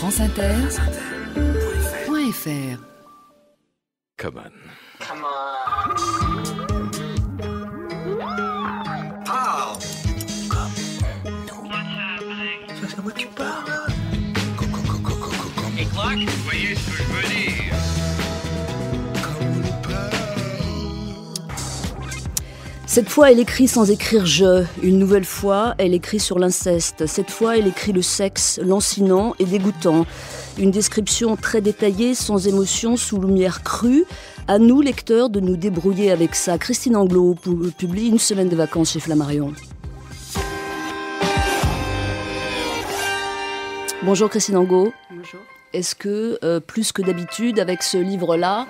France .fr Come on. Come on. Parle Comme nous. Ça, à moi, tu parles Cette fois, elle écrit sans écrire je. Une nouvelle fois, elle écrit sur l'inceste. Cette fois, elle écrit le sexe, lancinant et dégoûtant. Une description très détaillée, sans émotion, sous lumière crue. À nous, lecteurs, de nous débrouiller avec ça. Christine Anglo publie Une semaine de vacances chez Flammarion. Bonjour Christine Anglo. Bonjour. Est-ce que, euh, plus que d'habitude, avec ce livre-là,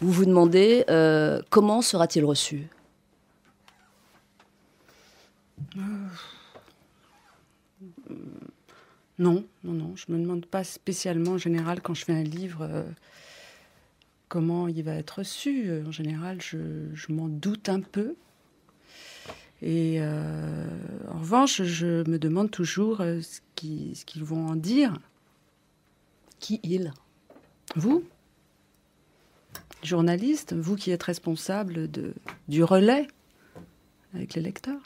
vous vous demandez euh, comment sera-t-il reçu euh, non, non, non. Je me demande pas spécialement en général quand je fais un livre euh, comment il va être reçu. En général, je, m'en doute un peu. Et euh, en revanche, je me demande toujours ce qu'ils vont en dire. Qui ils Vous Journaliste, vous qui êtes responsable de, du relais avec les lecteurs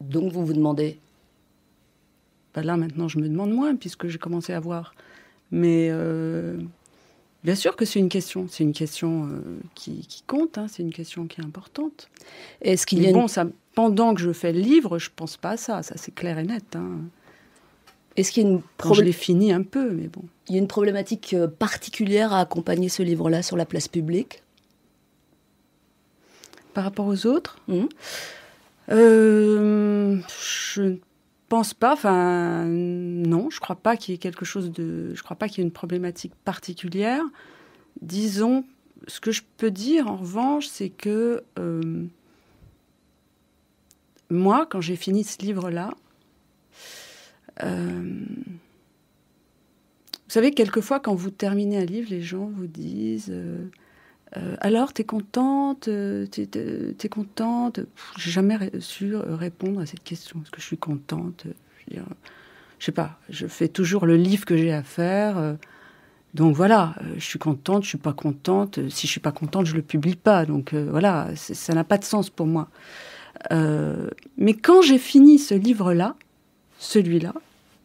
donc vous vous demandez. Bah là maintenant je me demande moins puisque j'ai commencé à voir. Mais euh, bien sûr que c'est une question, c'est une question euh, qui, compte, hein. c'est une question qui est importante. Est-ce qu'il y bon, ça, pendant que je fais le livre, je pense pas à ça, ça c'est clair et net. Hein. Est-ce qu'il y a une Quand je l'ai fini un peu, mais bon. Il y a une problématique euh, particulière à accompagner ce livre-là sur la place publique par rapport aux autres. Mmh. Euh, je ne pense pas. Enfin, non, je ne crois pas qu'il y ait quelque chose de. Je crois pas qu'il y ait une problématique particulière. Disons, ce que je peux dire en revanche, c'est que euh, moi, quand j'ai fini ce livre-là, euh, vous savez, quelquefois, quand vous terminez un livre, les gens vous disent euh, alors, t'es contente euh, T'es contente J'ai jamais su euh, répondre à cette question. Est-ce que je suis contente Je ne sais pas. Je fais toujours le livre que j'ai à faire. donc voilà, je suis contente, je suis pas contente. Si je suis pas contente, je le publie pas. Donc voilà, ça n'a pas de sens pour moi. mais quand j'ai fini ce livre-là, celui-là,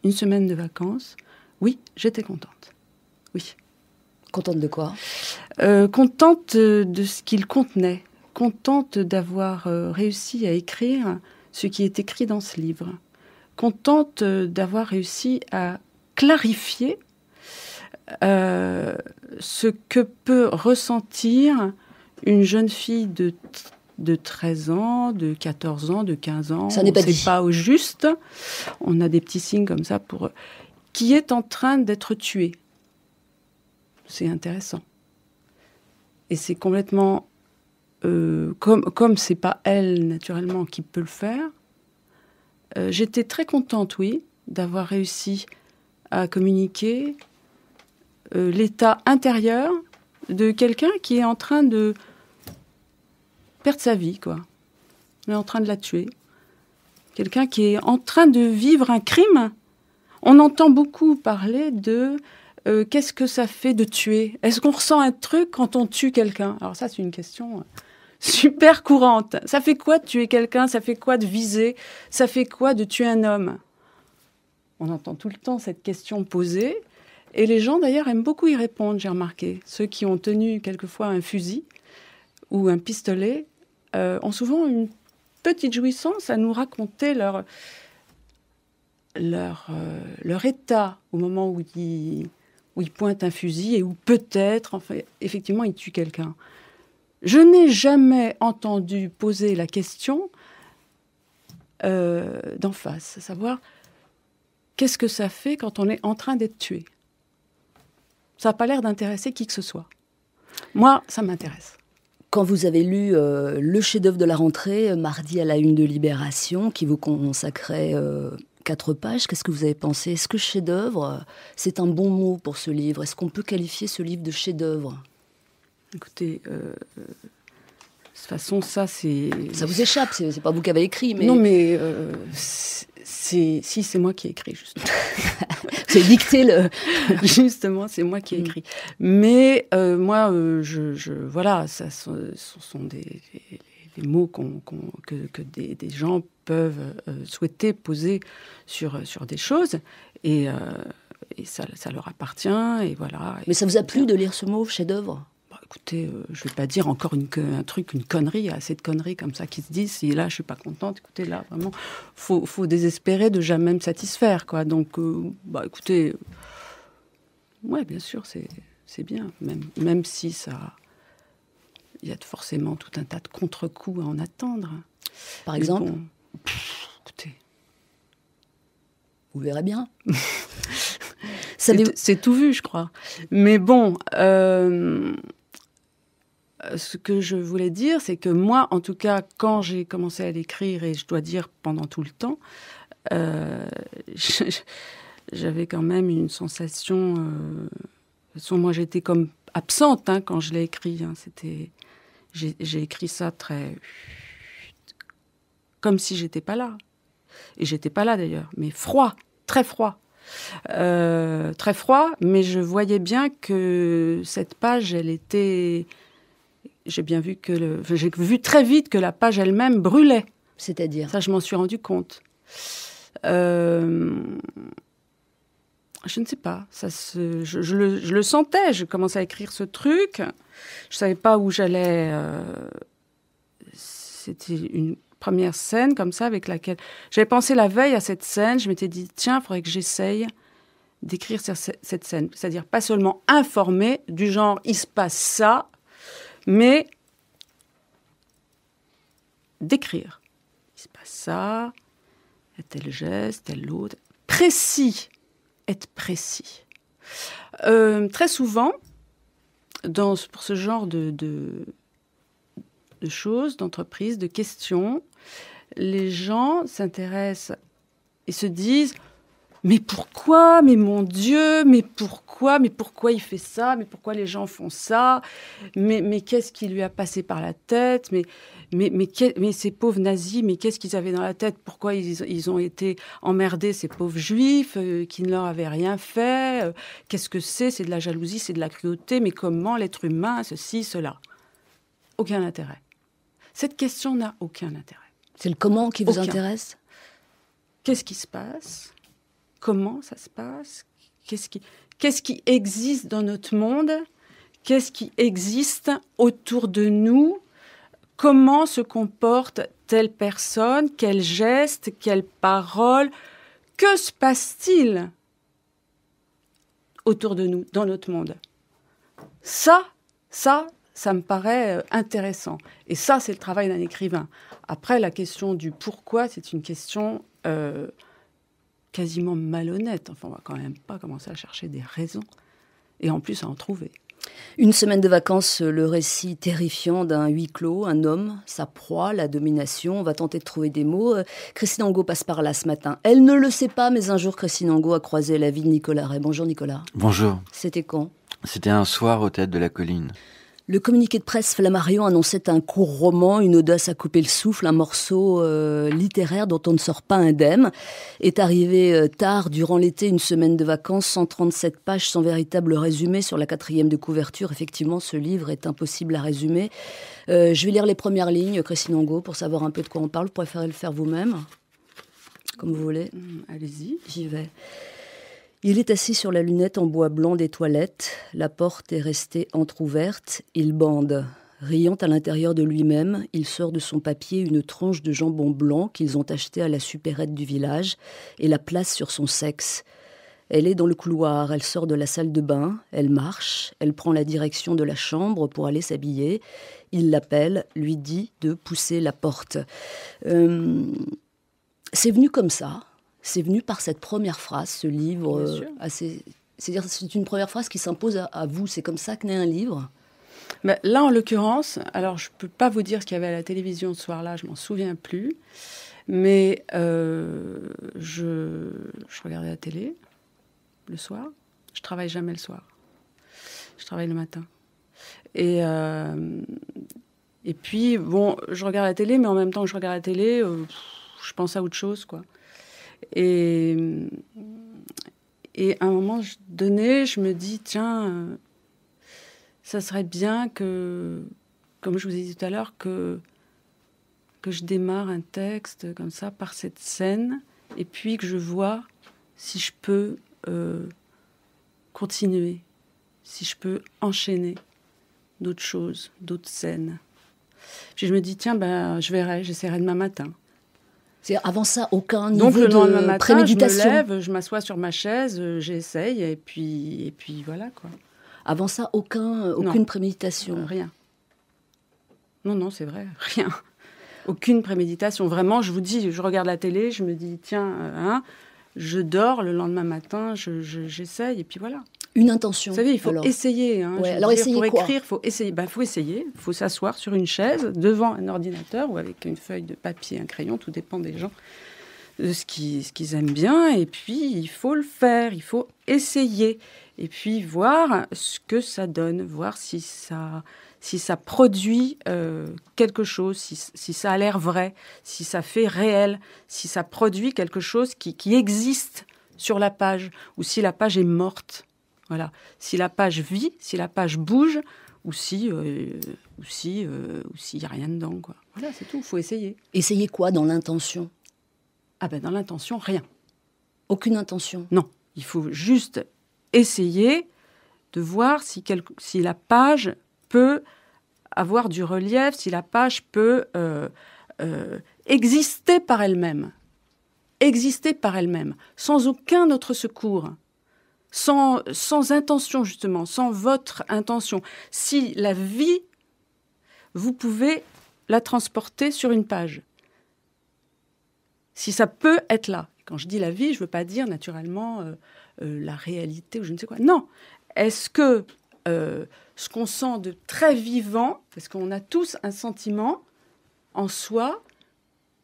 une semaine de vacances, oui, j'étais contente. Oui. Contente de quoi euh, Contente de ce qu'il contenait. Contente d'avoir euh, réussi à écrire ce qui est écrit dans ce livre. Contente d'avoir réussi à clarifier euh, ce que peut ressentir une jeune fille de, de 13 ans, de 14 ans, de 15 ans. Ça n'est pas pas au juste. On a des petits signes comme ça pour qui est en train d'être tuée c'est intéressant. Et c'est complètement. Euh, comme ce c'est pas elle, naturellement, qui peut le faire, euh, j'étais très contente, oui, d'avoir réussi à communiquer euh, l'état intérieur de quelqu'un qui est en train de perdre sa vie, quoi. On est en train de la tuer. Quelqu'un qui est en train de vivre un crime. On entend beaucoup parler de euh, qu'est-ce que ça fait de tuer Est-ce qu'on ressent un truc quand on tue quelqu'un Alors ça, c'est une question euh, super courante. Ça fait quoi de tuer quelqu'un Ça fait quoi de viser Ça fait quoi de tuer un homme On entend tout le temps cette question posée. Et les gens, d'ailleurs, aiment beaucoup y répondre, j'ai remarqué. Ceux qui ont tenu quelquefois un fusil ou un pistolet euh, ont souvent une petite jouissance à nous raconter leur, leur, leur état au moment où ils où il pointe un fusil et où peut-être, effectivement, il tue quelqu'un. Je n'ai jamais entendu poser la question euh, d'en face, à savoir qu'est-ce que ça fait quand on est en train d'être tué. Ça n'a pas l'air d'intéresser qui que ce soit. Moi, ça m'intéresse quand vous avez lu euh, le chef-d'œuvre de la rentrée, euh, mardi à la une de Libération, qui vous consacrait quatre pages. Qu'est-ce que vous avez pensé Est-ce que chef-d'œuvre, c'est un bon mot pour ce livre Est-ce qu'on peut qualifier ce livre de chef-d'œuvre Écoutez, euh, euh, de toute façon, ça, c'est. Ça vous échappe, c'est pas vous qui avez écrit, mais. Non, mais. Euh, c'est si c'est moi qui ai écrit justement. c'est dicté le. Justement, c'est moi qui ai écrit. Mm. Mais moi, je, voilà, ça ce sont, des les mots qu que, des, gens peuvent euh, souhaiter poser sur, sur des choses. Et, euh, et ça, ça, leur appartient. Et voilà. Mais ça vous a plu de lire ce mot chef-d'œuvre bah, Écoutez, euh, je ne vais pas dire encore une, un truc, une connerie. Il y a assez de conneries comme ça qui se disent. Et là, je ne suis pas contente. Écoutez, là, vraiment, faut, faut désespérer de jamais me satisfaire. Quoi. Donc, bah, écoutez, ouais, bien sûr, c'est bien. Même, même si ça il y a forcément tout un tas de contre-coups à en attendre. Par exemple Écoutez. Vous verrez bien. C'est tout vu, je crois. Mais bon, euh, ce que je voulais dire, c'est que moi, en tout cas, quand j'ai commencé à l'écrire, et je dois dire pendant tout le temps, euh, j'avais quand même une sensation. Euh, de toute façon, moi, j'étais comme absente hein, quand je l'ai écrit. Hein. C'était j'ai écrit ça très. comme si j'étais pas là. Et j'étais pas là d'ailleurs, mais froid, très froid. Euh, très froid, mais je voyais bien que cette page, elle était. J'ai bien vu que. Le... J'ai vu très vite que la page elle-même brûlait. C'est-à-dire Ça, je m'en suis rendu compte. Euh, je ne sais pas. Ça je, le, sentais. Je commençais à écrire ce truc. Je savais pas où j'allais. Euh, c'était une première scène comme ça avec laquelle j'avais pensé la veille à cette scène. Je m'étais dit tiens, il faudrait que j'essaye d'écrire cette scène. C'est-à-dire pas seulement informer du genre il se passe ça, mais d'écrire. Il se passe ça, tel geste, tel autre, précis être précis. Euh, très souvent, pour ce genre de, de choses, d'entreprises, de questions, les gens s'intéressent et se disent mais pourquoi Mais mon Dieu, mais pourquoi Mais pourquoi il fait ça Mais pourquoi les gens font ça Mais, mais qu'est-ce qui lui a passé par la tête mais, mais, mais, mais, ces pauvres nazis, mais qu'est-ce qu'ils avaient dans la tête Pourquoi ils, ont été emmerdés, ces pauvres juifs, euh, qui ne leur avaient rien fait euh, Qu'est-ce que c'est C'est de la jalousie, c'est de la cruauté, mais comment l'être humain, ceci, cela Aucun intérêt. Cette question n'a aucun intérêt. C'est le comment qui vous intéresse Qu'est-ce qui se passe comment ça se passe, qu'est-ce qui, existe dans notre monde, qu'est-ce qui existe autour de nous, comment se comporte telle personne, quel geste, quelle parole, que se passe-t-il autour de nous, dans notre monde. Ça, ça, ça me paraît euh, intéressant. Et ça, c'est le travail d'un écrivain. Après, la question du pourquoi, c'est une question euh, quasiment malhonnête. Enfin, on va quand même pas commencer à chercher des raisons et en plus à en trouver. Une semaine de vacances, le récit terrifiant d'un huis clos, un homme, sa proie, la domination. On va tenter de trouver des mots. Christine Angot passe par là ce matin. Elle ne le sait pas, mais un jour, Christine Angot a croisé la vie de Nicolas Et Bonjour Nicolas. Bonjour. C'était quand C'était un soir au Théâtre de la colline. Le communiqué de presse Flammarion annonçait un court roman, une audace à couper le souffle, un morceau euh, littéraire dont on ne sort pas indemne. Est arrivé euh, tard, durant l'été, une semaine de vacances, 137 pages, sans véritable résumé sur la quatrième de couverture. Effectivement, ce livre est impossible à résumer. Euh, je vais lire les premières lignes, Christine Angot, pour savoir un peu de quoi on parle. Vous préférez le faire vous-même Comme vous voulez. Mm, allez-y. J'y vais. Il est assis sur la lunette en bois blanc des toilettes. La porte est restée entr'ouverte. Il bande. Riant à l'intérieur de lui-même, il sort de son papier une tranche de jambon blanc qu'ils ont acheté à la supérette du village et la place sur son sexe. Elle est dans le couloir, elle sort de la salle de bain, elle marche, elle prend la direction de la chambre pour aller s'habiller. Il l'appelle, lui dit de pousser la porte. Euh, c'est venu comme ça, c'est venu par cette première phrase, ce livre euh, C'est-à-dire, c'est une première phrase qui s'impose à, vous. C'est comme ça que naît un livre. Mais là, en l'occurrence, alors je ne peux pas vous dire ce qu'il y avait à la télévision ce soir-là, je m'en souviens plus. Mais euh, je, regardais la télé le soir. Je travaille jamais le soir. Je travaille le matin. Et, euh, et puis, bon, je regarde la télé, mais en même temps que je regarde la télé, je pense à autre chose, quoi. Et, et à un moment donné, je me dis, tiens, ça serait bien que, comme je vous ai dit tout à l'heure, que, je démarre un texte comme ça par cette scène, et puis que je vois si je peux euh, continuer, si je peux enchaîner d'autres choses, d'autres scènes. Puis je me dis, tiens, ben, je verrai, j'essaierai demain matin. C'est avant ça aucun niveau Donc, le lendemain matin, préméditation. Je me lève, je m'assois sur ma chaise, euh, j'essaye et puis et puis voilà quoi. Avant ça aucun euh, aucune préméditation. Euh, rien. Non non c'est vrai rien. Aucune préméditation. Vraiment je vous dis je regarde la télé je me dis tiens hein, je dors le lendemain matin j'essaye je, et puis voilà une intention. Vous savez, il faut essayer. Hein, alors essayer pour quoi écrire, faut essayer. Bah, faut essayer. Faut s'asseoir sur une chaise devant un ordinateur ou avec une feuille de papier, un crayon. Tout dépend des gens, de ce qu'ils, aiment bien. Et puis il faut le faire. Il faut essayer. Et puis voir ce que ça donne, voir si ça, si ça produit euh, quelque chose, si, ça a l'air vrai, si ça fait réel, si ça produit quelque chose qui, qui existe sur la page ou si la page est morte. Voilà. Si la page vit, si la page bouge, ou si, euh, si, euh, ou s'il n'y a rien dedans, Voilà, c'est tout. Il faut essayer. Essayer quoi dans l'intention Ah ben dans l'intention, rien. Aucune intention. Non. Il faut juste essayer de voir si, la page peut avoir du relief, si la page peut euh, exister par elle-même, exister par elle-même, sans aucun autre secours sans, intention justement, sans votre intention. Si la vie, vous pouvez la transporter sur une page. Si ça peut être là. Quand je dis la vie, je ne veux pas dire naturellement euh, euh, la réalité ou je ne sais quoi. Non. Est-ce que euh, ce qu'on sent de très vivant, parce qu'on a tous un sentiment en soi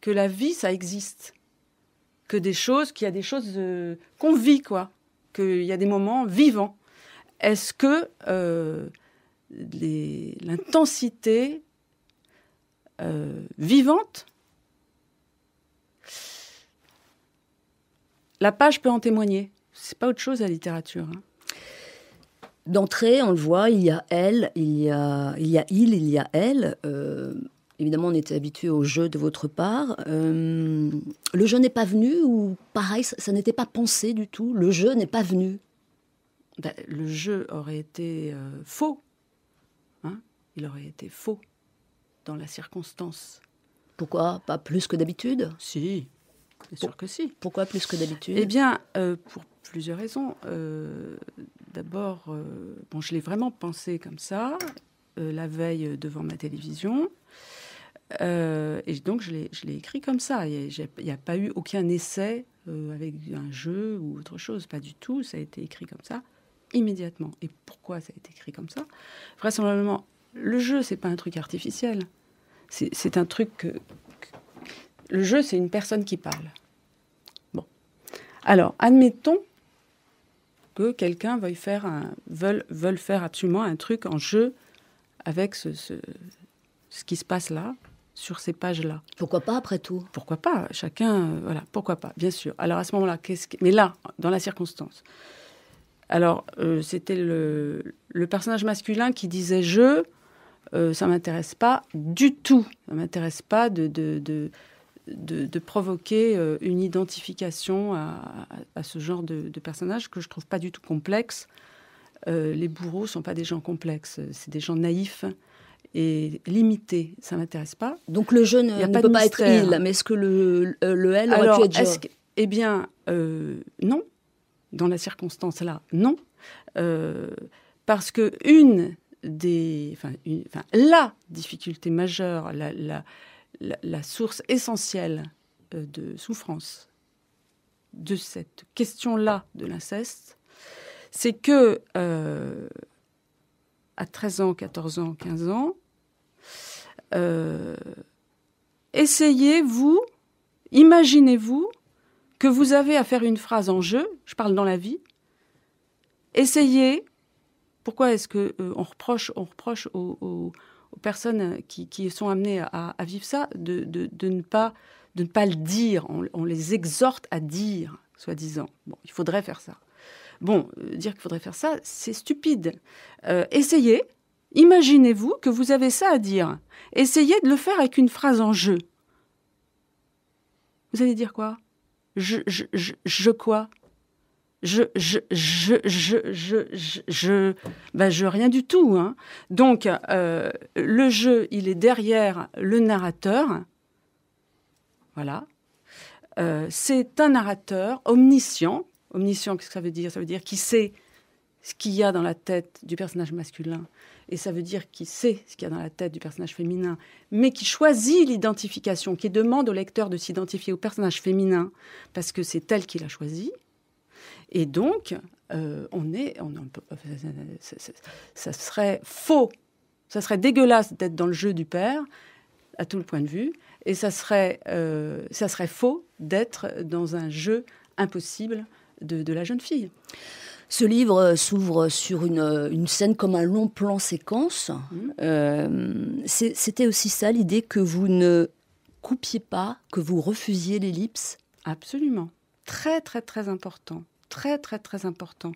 que la vie, ça existe, que des choses, qu'il y a des choses qu'on vit, quoi qu'il y a des moments vivants. Est-ce que euh, l'intensité euh, vivante, la page peut en témoigner C'est pas autre chose la littérature. Hein. D'entrée, on le voit, il y a elle, il y a, il, y a il, il y a elle. Euh, Évidemment, on était habitué au jeu de votre part. Euh, le jeu n'est pas venu ou pareil, ça, n'était pas pensé du tout. Le jeu n'est pas venu. Ben, le jeu aurait été euh, faux. Hein? Il aurait été faux dans la circonstance. Pourquoi Pas plus que d'habitude Si, c'est sûr que si. Pourquoi plus que d'habitude Eh bien, euh, pour plusieurs raisons. D'abord, bon, je l'ai vraiment pensé comme ça, la veille devant ma télévision. Euh, et donc, je l'ai écrit comme ça. Il n'y a, pas eu aucun essai euh, avec un jeu ou autre chose, pas du tout. Ça a été écrit comme ça, immédiatement. Et pourquoi ça a été écrit comme ça Vraisemblablement, le jeu, c'est pas un truc artificiel. C'est un truc que, Le jeu, c'est une personne qui parle. Bon. Alors, admettons que quelqu'un veuille faire, un, veulent, veulent faire absolument un truc en jeu avec ce, ce, ce qui se passe là, sur ces pages-là. Pourquoi pas, après tout Pourquoi pas Chacun, euh, voilà, pourquoi pas, bien sûr. Alors à ce moment-là, qu'est-ce que... Mais là, dans la circonstance. Alors, euh, c'était le, personnage masculin qui disait je, ça euh, ça m'intéresse pas du tout. Ça m'intéresse pas de, de, provoquer une identification à, ce genre de, personnage que je trouve pas du tout complexe. les bourreaux sont pas des gens complexes, c'est des gens naïfs est limité. Ça m'intéresse pas. Donc le jeune ne, peut pas être il, mais est-ce que le, euh, le L aurait Eh bien, euh, non. Dans la circonstance là, non. Euh, parce que une des, la difficulté majeure, la, la, source essentielle de souffrance de cette question-là de l'inceste, c'est que à 13 ans, 14 ans, 15 ans, euh, essayez, vous, imaginez-vous que vous avez à faire une phrase en jeu, je parle dans la vie, essayez, pourquoi est-ce qu'on euh, reproche, on reproche aux, personnes qui, sont amenées à, vivre ça de, ne pas, de ne pas le dire, on, les exhorte à dire, soi-disant, bon, il faudrait faire ça. Bon, euh, dire qu'il faudrait faire ça, c'est stupide. essayez, Imaginez-vous que vous avez ça à dire. Essayez de le faire avec une phrase en jeu. Vous allez dire quoi je, je, je quoi je, je, je, je, je, je, je ben, rien du tout. Hein. Donc, euh, le jeu, il est derrière le narrateur. Voilà. Euh, c'est un narrateur omniscient. Omniscient, qu'est-ce que ça veut dire Ça veut dire qui sait ce qu'il y a dans la tête du personnage masculin, et ça veut dire qu'il sait ce qu'il y a dans la tête du personnage féminin, mais qui choisit l'identification, qui demande au lecteur de s'identifier au personnage féminin, parce que c'est elle qui l'a choisi. Et donc, euh, on est, on, ça, serait faux, ça serait dégueulasse d'être dans le jeu du père, à tout le point de vue, et ça serait, euh, ça serait faux d'être dans un jeu impossible de, de la jeune fille. Ce livre euh, s'ouvre sur euh, une, scène comme un long plan séquence. Mm. Euh, c'était aussi ça l'idée que vous ne coupiez pas, que vous refusiez l'ellipse Absolument. Très très très important. Très très très important.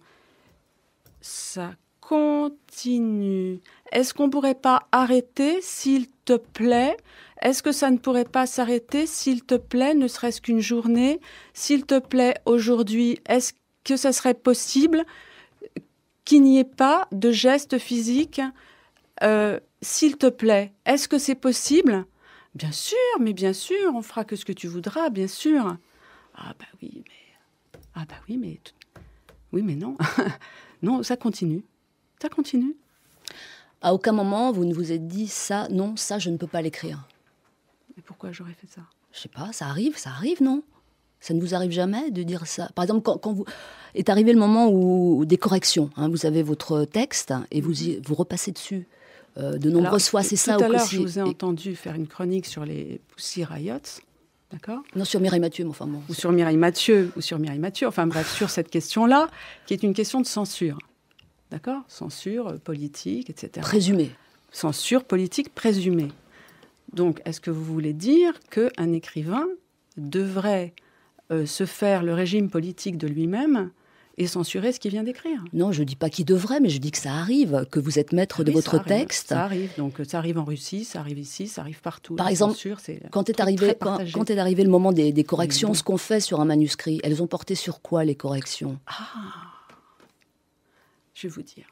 Ça continue. Est-ce qu'on ne pourrait pas arrêter, s'il te plaît Est-ce que ça ne pourrait pas s'arrêter, s'il te plaît, ne serait-ce qu'une journée S'il te plaît, aujourd'hui, est-ce que ce serait possible qu'il n'y ait pas de gestes physiques euh, S'il te plaît, est-ce que c'est possible Bien sûr, mais bien sûr, on fera que ce que tu voudras, bien sûr. Ah bah oui, mais... Ah bah oui, mais... Oui, mais non. non, ça continue. Ça continue. À aucun moment, vous ne vous êtes dit ça, non, ça, je ne peux pas l'écrire. Et pourquoi j'aurais fait ça Je sais pas, ça arrive, ça arrive, non ça ne vous arrive jamais de dire ça Par exemple, quand, vous est arrivé le moment où, des corrections, hein, vous avez votre texte et vous vous repassez dessus. Euh, de nombreuses fois, c'est ça. Tout à l'heure, je vous ai entendu faire une chronique sur les Pussy Riots, d'accord Non, sur Mireille Mathieu, mais enfin bon. Ou sur Mireille Mathieu, ou sur Mireille Mathieu, enfin bref, sur cette question-là, qui est une question de censure, d'accord Censure euh, politique, etc. Présumée. Censure politique présumée. Donc, est-ce que vous voulez dire qu'un écrivain devrait euh, se faire le régime politique de lui-même et censurer ce qu'il vient d'écrire. Non, je ne dis pas qu'il devrait, mais je dis que ça arrive, que vous êtes maître de votre texte. Ça arrive, donc euh, ça arrive en Russie, ça arrive ici, ça arrive partout. Par exemple, quand, est arrivé, quand, est le moment des, corrections, ce qu'on fait sur un manuscrit, elles ont porté sur quoi les corrections Ah Je vais vous dire.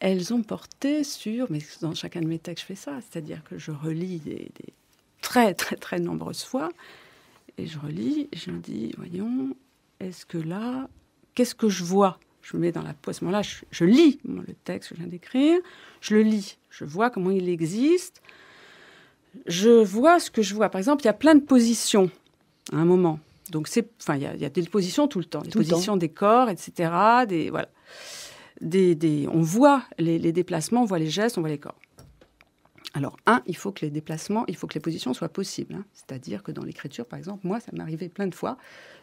Elles ont porté sur, mais dans chacun de mes textes, je fais ça, c'est-à-dire que je relis des très, très, très nombreuses fois, et je relis, je me dis, voyons, est-ce que là, qu'est-ce que je vois Je me mets dans la peau, à ce moment-là, je, lis le texte que je viens d'écrire, je le lis, je vois comment il existe, je vois ce que je vois. Par exemple, il y a plein de positions à un moment. Donc, c'est, enfin, il y, a, des positions tout le temps, des positions des corps, etc. Des, voilà. Des, des, on voit les, les déplacements, on voit les gestes, on voit les corps. Alors, un, il faut que les déplacements, il faut que les positions soient possibles. Hein. C'est-à-dire que dans l'écriture, par exemple, moi, ça m'arrivait plein de fois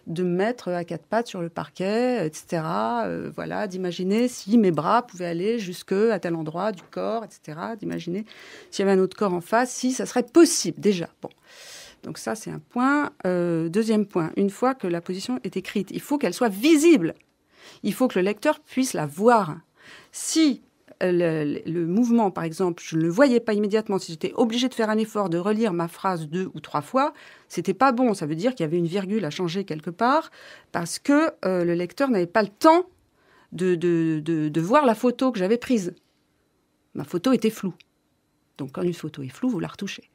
de me mettre euh, à quatre pattes sur le parquet, etc. Euh, voilà, d'imaginer si mes bras pouvaient aller jusque à tel endroit du corps, etc. D'imaginer s'il y avait un autre corps en face, si ça serait possible déjà. Bon. Donc ça, c'est un point. Euh, deuxième point, une fois que la position est écrite, il faut qu'elle soit visible. Il faut que le lecteur puisse la voir. Si euh, le, mouvement, par exemple, je ne le voyais pas immédiatement. Si j'étais obligé de faire un effort de relire ma phrase deux ou trois fois, c'était pas bon. Ça veut dire qu'il y avait une virgule à changer quelque part parce que euh, le lecteur n'avait pas le temps de, de, de, de voir la photo que j'avais prise. Ma photo était floue. Donc quand une photo est floue, vous la retouchez.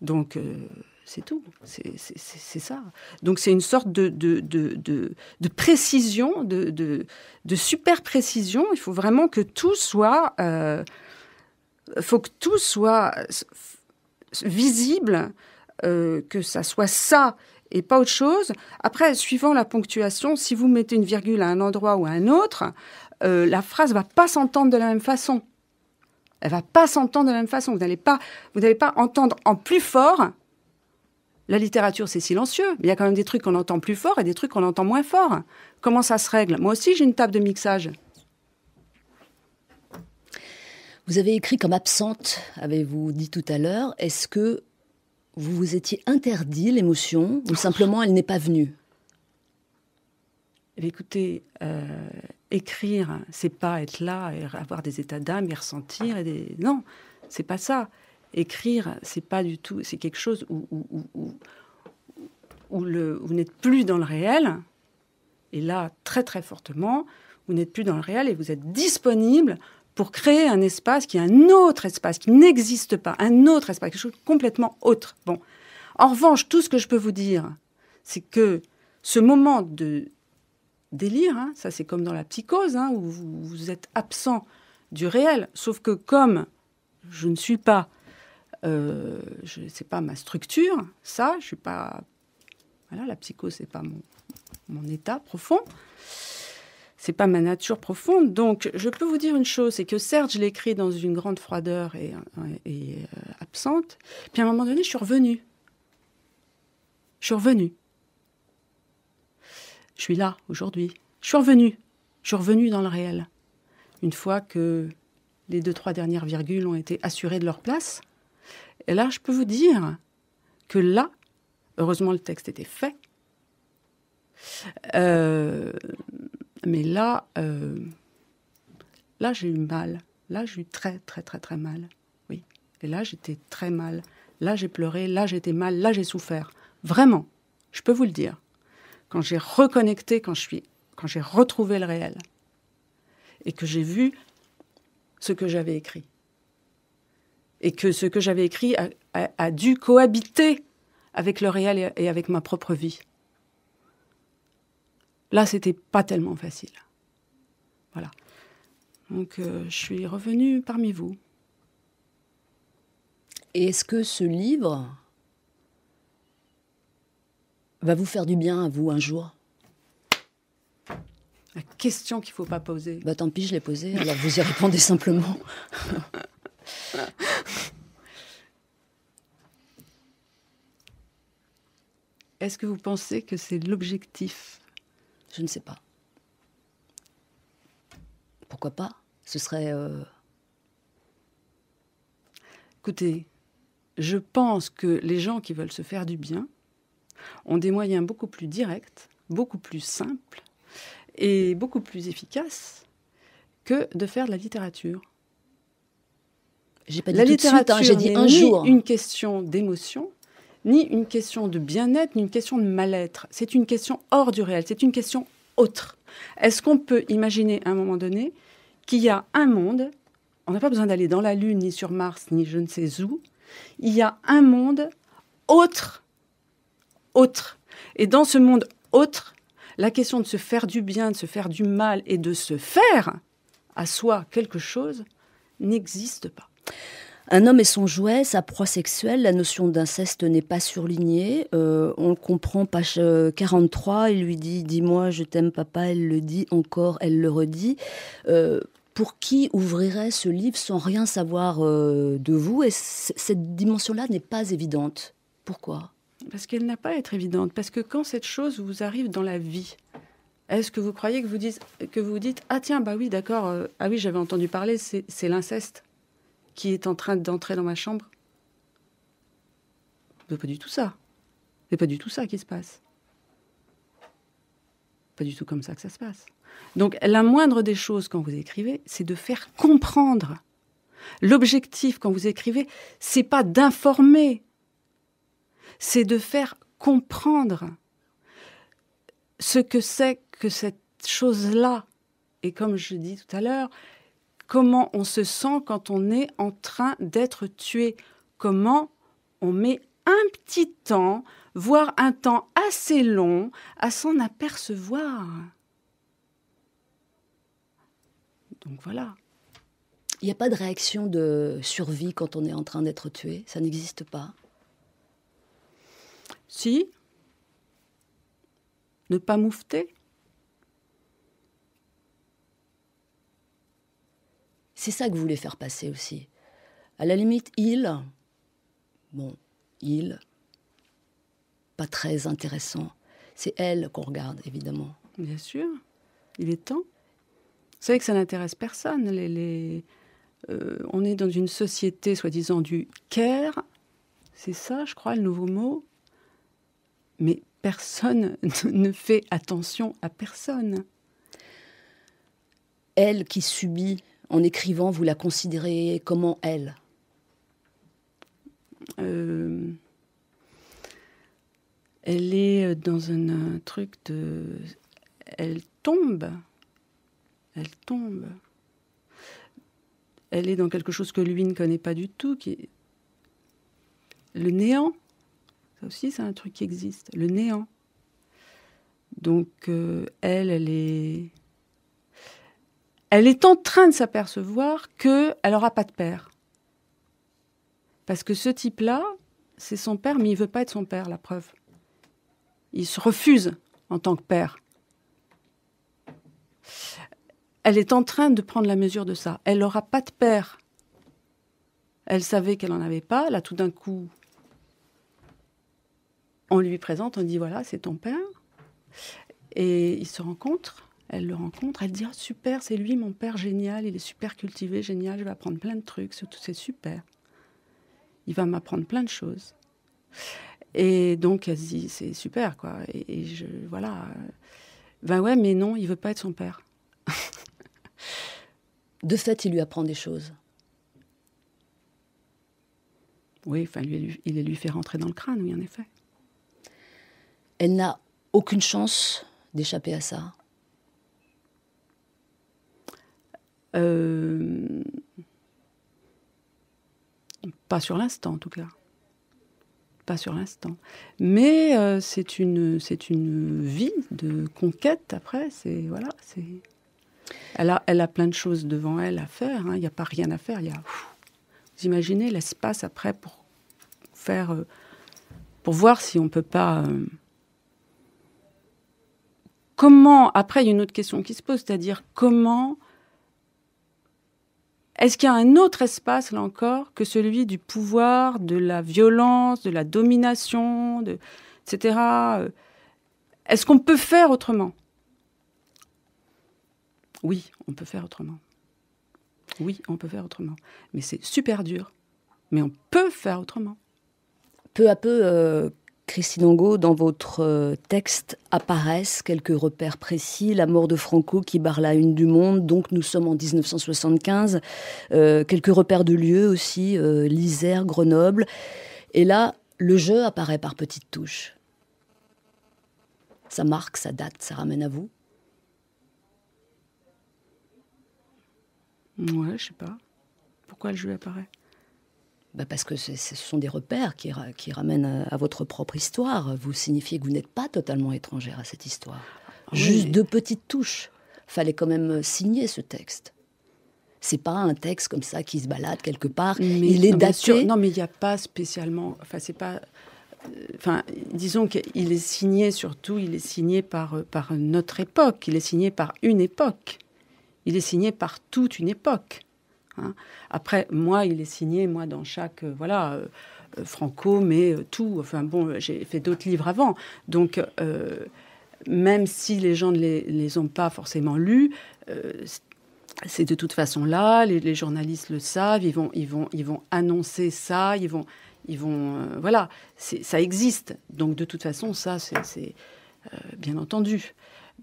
Donc euh, c'est tout, c'est ça. Donc c'est une sorte de, précision, de, super précision. Il faut vraiment que tout soit, euh, faut que tout soit visible, euh, que ça soit ça et pas autre chose. Après, suivant la ponctuation, si vous mettez une virgule à un endroit ou à un autre, la phrase va pas s'entendre de la même façon elle va pas s'entendre de la même façon. Vous n'allez pas, vous n'allez pas entendre en plus fort. La littérature, c'est silencieux. Mais il y a quand même des trucs qu'on entend plus fort et des trucs qu'on entend moins fort. Comment ça se règle Moi aussi, j'ai une table de mixage. Vous avez écrit comme absente, avez-vous dit tout à l'heure. Est-ce que vous vous étiez interdit l'émotion ou simplement elle n'est pas venue eh écoutez, euh, écrire, c'est pas être là et avoir des états d'âme et ressentir. Et des... Non, c'est pas ça. Écrire, c'est pas du tout. C'est quelque chose où, le, vous n'êtes plus dans le réel. Et là, très très fortement, vous n'êtes plus dans le réel et vous êtes disponible pour créer un espace qui est un autre espace, qui n'existe pas, un autre espace, quelque chose de complètement autre. Bon. En revanche, tout ce que je peux vous dire, c'est que ce moment de délire, hein. ça c'est comme dans la psychose, hein, où vous, êtes absent du réel, sauf que comme je ne suis pas, euh, pas ma structure, ça, je suis pas, voilà, la psychose c'est pas mon, mon état profond, c'est pas ma nature profonde. Donc, je peux vous dire une chose, c'est que Serge l'écrit dans une grande froideur et, euh, absente. Puis à un moment donné, je suis revenue. Je suis revenue je suis là aujourd'hui. Je suis revenu. Je suis revenu dans le réel. Une fois que les deux, trois dernières virgules ont été assurées de leur place, et là, je peux vous dire que là, heureusement, le texte était fait. Euh, mais là, euh, là, j'ai eu mal. Là, j'ai eu très, très, très, très mal. Oui. Et là, j'étais très mal. Là, j'ai pleuré. Là, j'étais mal. Là, j'ai souffert. Vraiment. Je peux vous le dire quand j'ai reconnecté, quand je suis, quand j'ai retrouvé le réel et que j'ai vu ce que j'avais écrit et que ce que j'avais écrit a, dû cohabiter avec le réel et, avec ma propre vie. Là, c'était pas tellement facile. Voilà. Donc, euh, je suis revenue parmi vous. est-ce que ce livre, va vous faire du bien à vous un jour La question qu'il ne faut pas poser. Bah tant pis, je l'ai posée, vous y répondez simplement. Est-ce que vous pensez que c'est l'objectif Je ne sais pas. Pourquoi pas Ce serait... Euh, Écoutez, je pense que les gens qui veulent se faire du bien, ont des moyens beaucoup plus directs, beaucoup plus simples et beaucoup plus efficaces que de faire de la littérature. la hein, littérature, un ni une question d'émotion, ni une question de bien-être, ni une question de mal-être. C'est une question hors du réel, c'est une question autre. Est-ce qu'on peut imaginer à un moment donné qu'il y a un monde, on n'a pas besoin d'aller dans la Lune, ni sur Mars, ni je ne sais où, il y a un monde autre autre. Et dans ce monde autre, la question de se faire du bien, de se faire du mal et de se faire à soi quelque chose n'existe pas. Un homme et son jouet, sa proie sexuelle, la notion d'inceste n'est pas surlignée. Euh, on le comprend, page 43, euh, il lui dit Dis-moi, je t'aime, papa. Elle le dit encore, elle le redit. Euh, pour qui ouvrirait ce livre sans rien savoir de vous Et cette dimension-là n'est pas évidente. Pourquoi parce qu'elle n'a pas à être évidente. Parce que quand cette chose vous arrive dans la vie, est-ce que vous croyez que vous, dites, que vous dites Ah tiens, bah oui, d'accord, euh, ah oui, j'avais entendu parler, c'est l'inceste qui est en train d'entrer dans ma chambre C'est pas du tout ça. C'est pas du tout ça qui se passe. Pas du tout comme ça que ça se passe. Donc la moindre des choses quand vous écrivez, c'est de faire comprendre. L'objectif quand vous écrivez, c'est pas d'informer, c'est de faire comprendre ce que c'est que cette chose-là. Et comme je dis tout à l'heure, comment on se sent quand on est en train d'être tué, comment on met un petit temps, voire un temps assez long, à s'en apercevoir. Donc voilà. Il n'y a pas de réaction de survie quand on est en train d'être tué, ça n'existe pas. Si Ne pas moufter C'est ça que vous voulez faire passer aussi. À la limite, il. Bon, il. Pas très intéressant. C'est elle qu'on regarde, évidemment. Bien sûr. Il est temps. Vous savez que ça n'intéresse personne. Les, euh, on est dans une société soi-disant du care. C'est ça, je crois, le nouveau mot mais personne ne fait attention à personne. Elle qui subit, en écrivant, vous la considérez comment elle euh, Elle est euh, dans un, truc de... Elle tombe. Elle tombe. Elle est dans quelque chose que lui ne connaît pas du tout, qui est le néant aussi, c'est un truc qui existe, le néant. Donc, euh, elle, elle est... Elle est en train de s'apercevoir qu'elle n'aura pas de père. Parce que ce type-là, c'est son père, mais il veut pas être son père, la preuve. Il se refuse en tant que père. Elle est en train de prendre la mesure de ça. Elle n'aura pas de père. Elle savait qu'elle n'en avait pas. Là, tout d'un coup, on lui présente, on dit voilà, c'est ton père. Et il se rencontre, elle le rencontre, elle dit ah, super, c'est lui mon père, génial, il est super cultivé, génial, je vais apprendre plein de trucs, surtout c'est super. Il va m'apprendre plein de choses. Et donc elle se dit c'est super quoi. Et, je voilà, ben ouais, mais non, il veut pas être son père. de fait, il lui apprend des choses. Oui, enfin, il les lui fait rentrer dans le crâne, oui, en effet. Elle n'a aucune chance d'échapper à ça. Euh, pas sur l'instant, en tout cas. Pas sur l'instant. Mais euh, c'est une, c'est une vie de conquête après. C'est voilà, c'est. Elle a, elle a plein de choses devant elle à faire. Hein. Il n'y a pas rien à faire. Il vous imaginez l'espace après pour faire, euh, pour voir si on peut pas. Comment, après, il y a une autre question qui se pose, c'est-à-dire comment est-ce qu'il y a un autre espace, là encore, que celui du pouvoir, de la violence, de la domination, de, etc. Euh, est-ce qu'on peut faire autrement Oui, on peut faire autrement. Oui, on peut faire autrement. Mais c'est super dur. Mais on peut faire autrement. Peu à peu, euh, Christine Angot, dans votre euh, texte apparaissent quelques repères précis. La mort de Franco qui barre la une du monde, donc nous sommes en 1975. Euh, quelques repères de lieux aussi, euh, l'Isère, Grenoble. Et là, le jeu apparaît par petites touches. Ça marque, ça date, ça ramène à vous. Ouais, je sais pas. Pourquoi le jeu apparaît bah parce que ce sont des repères qui, qui ramènent euh, à, votre propre histoire. Vous signifiez que vous n'êtes pas totalement étrangère à cette histoire. Juste deux petites touches. Fallait quand même euh, signer ce texte. C'est pas un texte comme ça qui se balade quelque part. il est daté. non, mais il n'y a pas spécialement. Enfin, c'est pas. Euh, enfin, disons qu'il est signé surtout. Il est signé par par notre époque. Il est signé par une époque. Il est signé par toute une époque. Hein. Après, moi, il est signé, moi, dans chaque... Euh, voilà, euh, euh, Franco, mais tout. Enfin bon, j'ai fait d'autres livres avant. Donc, même si les gens ne les, ont pas forcément lus, c'est de toute façon là, les, journalistes le savent, ils vont, ils, vont, ils vont annoncer ça, ils vont... Ils vont voilà, ça existe. Donc, de toute façon, ça, c'est bien entendu.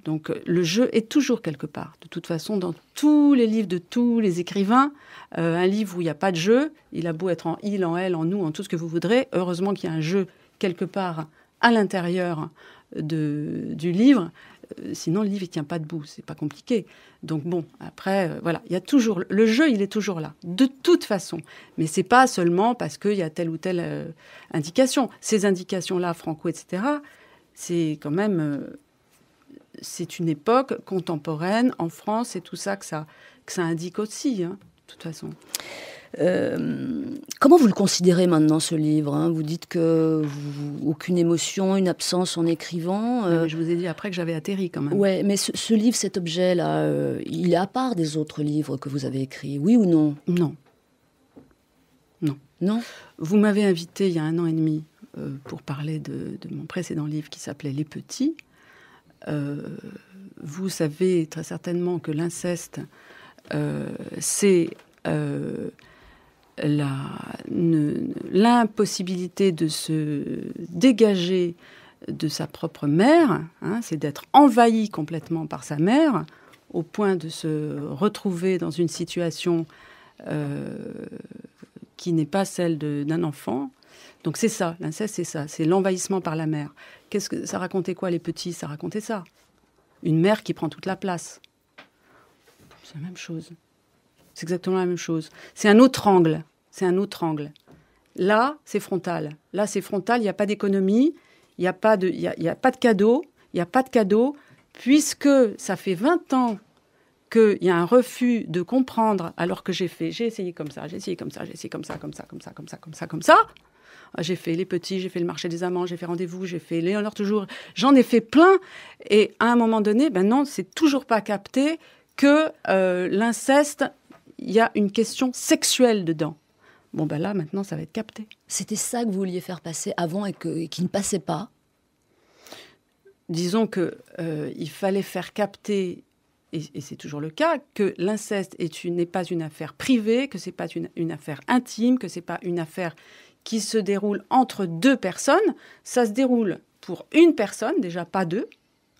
Donc euh, le jeu est toujours quelque part. De toute façon, dans tous les livres de tous les écrivains, euh, un livre où il n'y a pas de jeu, il a beau être en il, en elle, en nous, en tout ce que vous voudrez, heureusement qu'il y a un jeu quelque part à l'intérieur du livre. Euh, sinon, le livre ne tient pas debout, c'est pas compliqué. Donc bon, après, voilà, il y a toujours le jeu, il est toujours là, de toute façon. Mais c'est pas seulement parce qu'il y a telle ou telle indication. Ces indications-là, Franco, etc., c'est quand même c'est une époque contemporaine en France, et tout ça que ça, ça indique aussi, hein, de toute façon. Euh, comment vous le considérez maintenant ce livre hein Vous dites que aucune émotion, une absence en écrivant. Euh je vous ai dit après que j'avais atterri quand même. Ouais, mais ce, livre, cet objet-là, euh, il est à part des autres livres que vous avez écrits, oui ou non Non. Non. Non. Vous m'avez invité il y a un an et demi pour parler de mon précédent livre qui s'appelait Les Petits. Euh, vous savez très certainement que l'inceste, euh, c'est euh, l'impossibilité de se dégager de sa propre mère, hein, c'est d'être envahi complètement par sa mère, au point de se retrouver dans une situation qui n'est pas celle d'un enfant, donc c'est ça, l'inceste, c'est ça, c'est l'envahissement par la mère. Qu'est-ce que ça racontait quoi les petits Ça racontait ça. Une mère qui prend toute la place. C'est la même chose. C'est exactement la même chose. C'est un autre angle. C'est un autre angle. Là, c'est frontal. Là, c'est frontal. Il n'y a pas d'économie. Il n'y a pas de, a, pas de cadeau. Il n'y a pas de cadeau puisque ça fait 20 ans qu'il y a un refus de comprendre alors que j'ai fait, j'ai essayé comme ça, j'ai essayé comme ça, j'ai essayé comme ça, comme ça, comme ça, comme ça, comme ça. Comme ça ah, j'ai fait les petits, j'ai fait le marché des amants, j'ai fait rendez-vous, j'ai fait Léonore toujours. J'en ai fait plein. Et à un moment donné, ben non, c'est toujours pas capté que euh, l'inceste, il y a une question sexuelle dedans. Bon, ben là, maintenant, ça va être capté. C'était ça que vous vouliez faire passer avant et, qui ne passait pas Disons que euh, il fallait faire capter et, c'est toujours le cas, que l'inceste n'est pas une affaire privée, que c'est pas une, une, affaire intime, que c'est pas une affaire qui se déroule entre deux personnes, ça se déroule pour une personne, déjà pas deux,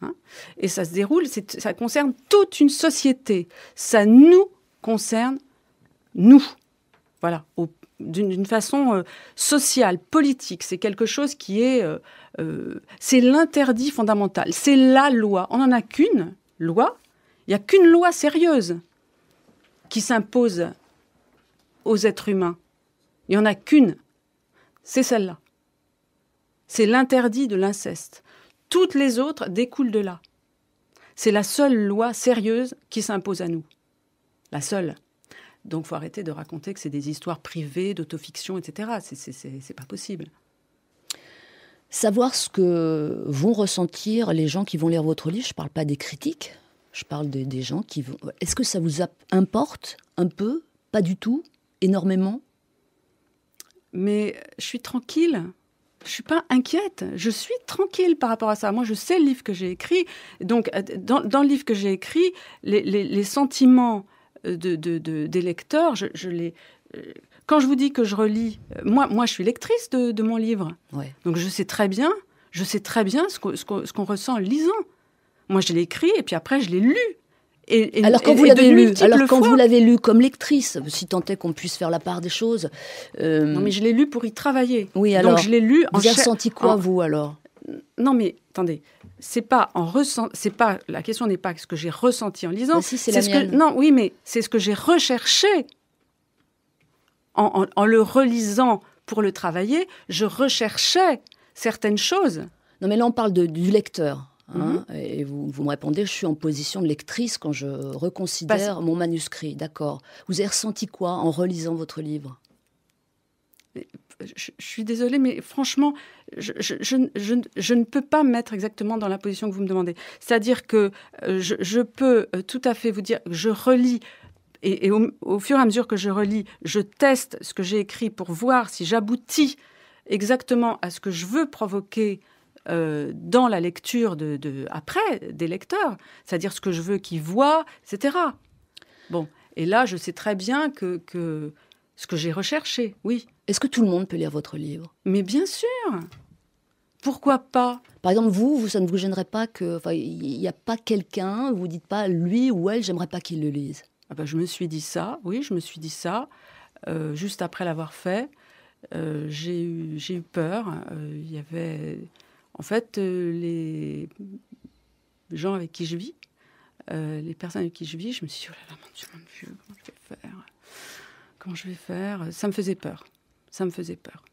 hein. et ça se déroule, ça concerne toute une société, ça nous concerne, nous, voilà, d'une façon euh, sociale, politique, c'est quelque chose qui est, euh, euh, c'est l'interdit fondamental, c'est la loi, on n'en a qu'une loi, il n'y a qu'une loi sérieuse qui s'impose aux êtres humains. Il n'y en a qu'une c'est celle-là. C'est l'interdit de l'inceste. Toutes les autres découlent de là. C'est la seule loi sérieuse qui s'impose à nous. La seule. Donc faut arrêter de raconter que c'est des histoires privées, d'autofiction, etc. C'est pas possible. Savoir ce que vont ressentir les gens qui vont lire votre livre, je ne parle pas des critiques, je parle des gens qui vont... Est-ce que ça vous importe un peu Pas du tout Énormément mais je suis tranquille. Je suis pas inquiète, je suis tranquille par rapport à ça. Moi, je sais le livre que j'ai écrit. Donc, euh, dans, le livre que j'ai écrit, les, sentiments euh, de, des lecteurs, je, les, euh, quand je vous dis que je relis, moi, moi je suis lectrice de, mon livre. Donc je sais très bien, je sais très bien ce qu'on ressent en lisant. Moi, je l'ai écrit et puis après, je l'ai lu alors quand vous l'avez lu, alors quand vous l'avez lu comme lectrice, si tant est qu'on puisse faire la part des choses. Euh, non, mais je l'ai lu pour y travailler. Oui, alors. je l'ai lu. En vous avez ressenti quoi vous alors Non, mais attendez, c'est pas en c'est pas la question n'est pas ce que j'ai ressenti en lisant. Bah, si, c'est ce que non, oui, mais c'est ce que j'ai recherché en, en, le relisant pour le travailler. Je recherchais certaines choses. Non, mais là on parle du lecteur. Hein, mhm. Et vous, me répondez, je suis en position de lectrice quand je reconsidère mon manuscrit. D'accord. Vous avez ressenti quoi en relisant votre livre je, suis désolée, mais franchement, je, ne peux pas mettre exactement dans la position que vous me demandez. C'est-à-dire que euh, je, peux euh, tout à fait vous dire que je relis. Et, au, fur et à mesure que je relis, je teste ce que j'ai écrit pour voir si j'aboutis exactement à ce que je veux provoquer euh, dans la lecture de, après des lecteurs, c'est-à-dire ce que je veux qu'ils voient, etc. Bon, et là, je sais très bien que, ce que j'ai recherché, oui. Est-ce que tout le monde peut lire votre livre Mais bien sûr Pourquoi pas Par exemple, vous, vous ça ne vous gênerait pas que. Enfin, il n'y a pas quelqu'un, vous ne dites pas lui ou elle, j'aimerais pas qu'il le lise. Ah ben, je me suis dit ça, oui, je me suis dit ça, euh, juste après l'avoir fait. Euh, j'ai eu, peur. Il y avait en fait, euh, les gens avec qui je vis, euh, les personnes avec qui je vis, je me suis dit, oh là là, mon Dieu, mon Dieu, comment je vais faire Comment je vais faire Ça me faisait peur. Ça me faisait peur.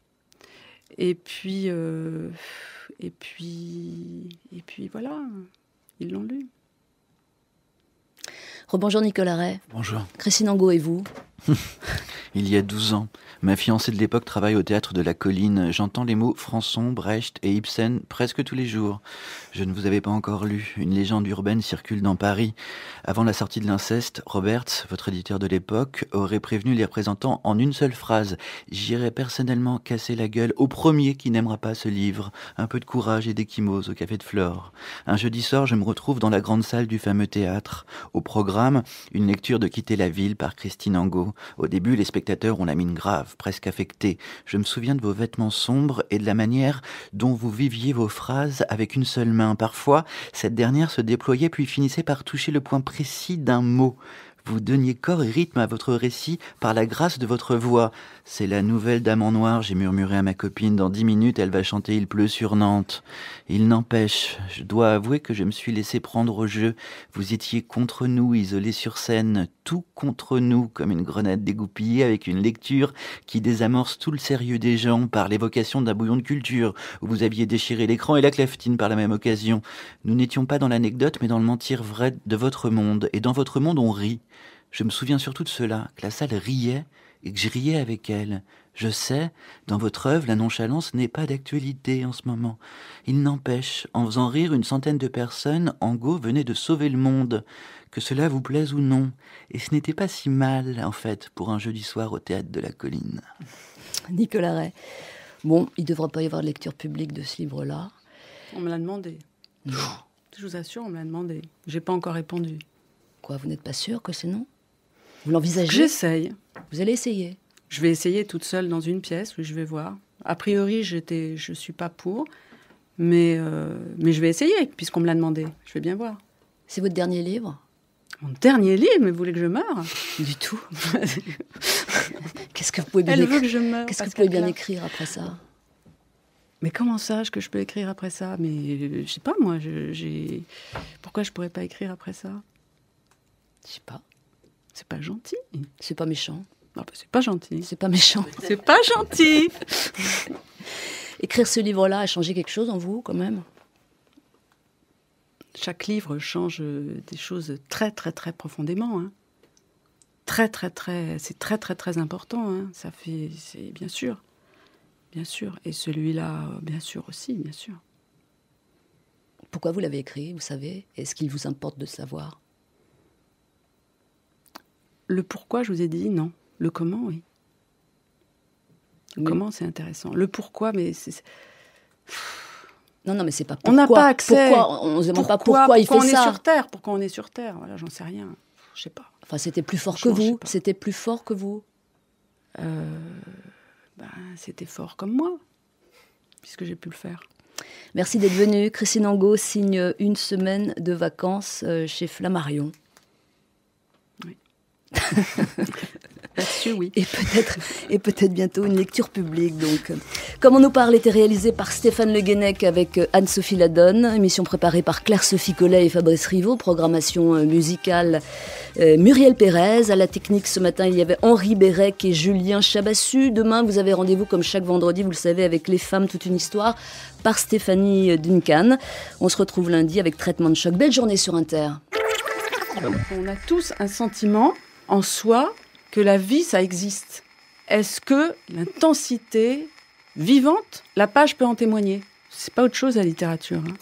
Et puis, euh, et puis, et puis voilà, ils l'ont lu. Rebonjour Nicolas Ray. Bonjour. Christine Angot et vous Il y a 12 ans, ma fiancée de l'époque travaille au théâtre de la colline. J'entends les mots Françon, Brecht et Ibsen presque tous les jours. Je ne vous avais pas encore lu. Une légende urbaine circule dans Paris. Avant la sortie de l'inceste, Roberts, votre éditeur de l'époque, aurait prévenu les représentants en une seule phrase. J'irai personnellement casser la gueule au premier qui n'aimera pas ce livre. Un peu de courage et d'échymose au café de Flore. Un jeudi soir, je me retrouve dans la grande salle du fameux théâtre. Au programme, une lecture de Quitter la ville par Christine Angot. Au début, les spectateurs ont la mine grave, presque affectée. Je me souviens de vos vêtements sombres et de la manière dont vous viviez vos phrases avec une seule main. Parfois, cette dernière se déployait puis finissait par toucher le point précis d'un mot. Vous donniez corps et rythme à votre récit par la grâce de votre voix. C'est la nouvelle Dame en Noir, j'ai murmuré à ma copine. Dans dix minutes, elle va chanter Il pleut sur Nantes. Il n'empêche, je dois avouer que je me suis laissé prendre au jeu. Vous étiez contre nous, isolés sur scène, tout contre nous, comme une grenade dégoupillée avec une lecture qui désamorce tout le sérieux des gens par l'évocation d'un bouillon de culture, où vous aviez déchiré l'écran et la cléftine par la même occasion. Nous n'étions pas dans l'anecdote, mais dans le mentir vrai de votre monde. Et dans votre monde, on rit. Je me souviens surtout de cela, que la salle riait et que je riais avec elle. Je sais, dans votre œuvre, la nonchalance n'est pas d'actualité en ce moment. Il n'empêche, en faisant rire une centaine de personnes, go venait de sauver le monde, que cela vous plaise ou non. Et ce n'était pas si mal, en fait, pour un jeudi soir au théâtre de la colline. Nicolas Ray. Bon, il ne devrait pas y avoir de lecture publique de ce livre-là. On me l'a demandé. Je vous assure, on me l'a demandé. J'ai pas encore répondu. Quoi, vous n'êtes pas sûr que c'est non vous l'envisagez J'essaye. Vous allez essayer Je vais essayer toute seule dans une pièce, où je vais voir. A priori, j'étais, je ne suis pas pour, mais, euh, mais je vais essayer, puisqu'on me l'a demandé. Je vais bien voir. C'est votre dernier livre Mon dernier livre Mais vous voulez que je meure Du tout. Qu'est-ce que vous pouvez bien, écrire, que bien écrire après ça mais comment sache-je que je peux écrire après ça Mais euh, je sais pas moi, j'ai pourquoi je pourrais pas écrire après ça Je sais pas. C'est pas gentil. C'est pas méchant. Bah, c'est pas gentil. C'est pas méchant. C'est pas gentil. Écrire ce livre-là a changé quelque chose en vous, quand même Chaque livre change euh, des choses très, très, très profondément. Hein. Très, très, très. C'est très, très, très important. Hein. Ça fait. C'est bien sûr. Bien sûr. Et celui-là, bien sûr aussi, bien sûr. Pourquoi vous l'avez écrit, vous savez Est-ce qu'il vous importe de savoir le pourquoi, je vous ai dit non. Le comment, oui. Le comment, c'est intéressant. Le pourquoi, mais c'est. Non, non, mais c'est pas pourquoi. On n'a pas accès. Pourquoi on ne se pourquoi, pas pourquoi, il on Est sur Terre, pourquoi on est sur Terre Voilà, j'en sais rien. Je sais pas. Enfin, c'était plus fort que vous. C'était plus fort que vous. Euh, ben, c'était fort comme moi, puisque j'ai pu le faire. Merci d'être venu. Christine Angot signe une semaine de vacances euh, chez Flammarion. oui. Et peut-être, et peut-être bientôt une lecture publique. Donc, on nous parle était réalisé par Stéphane Le Guenec avec euh, Anne-Sophie Ladonne, émission préparée par Claire-Sophie Collet et Fabrice Rivaud, programmation euh, musicale euh, Muriel Pérez. À la technique ce matin, il y avait Henri Bérec et Julien Chabassu. Demain, vous avez rendez-vous comme chaque vendredi, vous le savez, avec Les Femmes, toute une histoire par Stéphanie Duncan. On se retrouve lundi avec Traitement de choc. Belle journée sur Inter. On a tous un sentiment en soi que la vie, ça existe. Est-ce que l'intensité vivante, la page peut en témoigner C'est pas autre chose la littérature. Hein.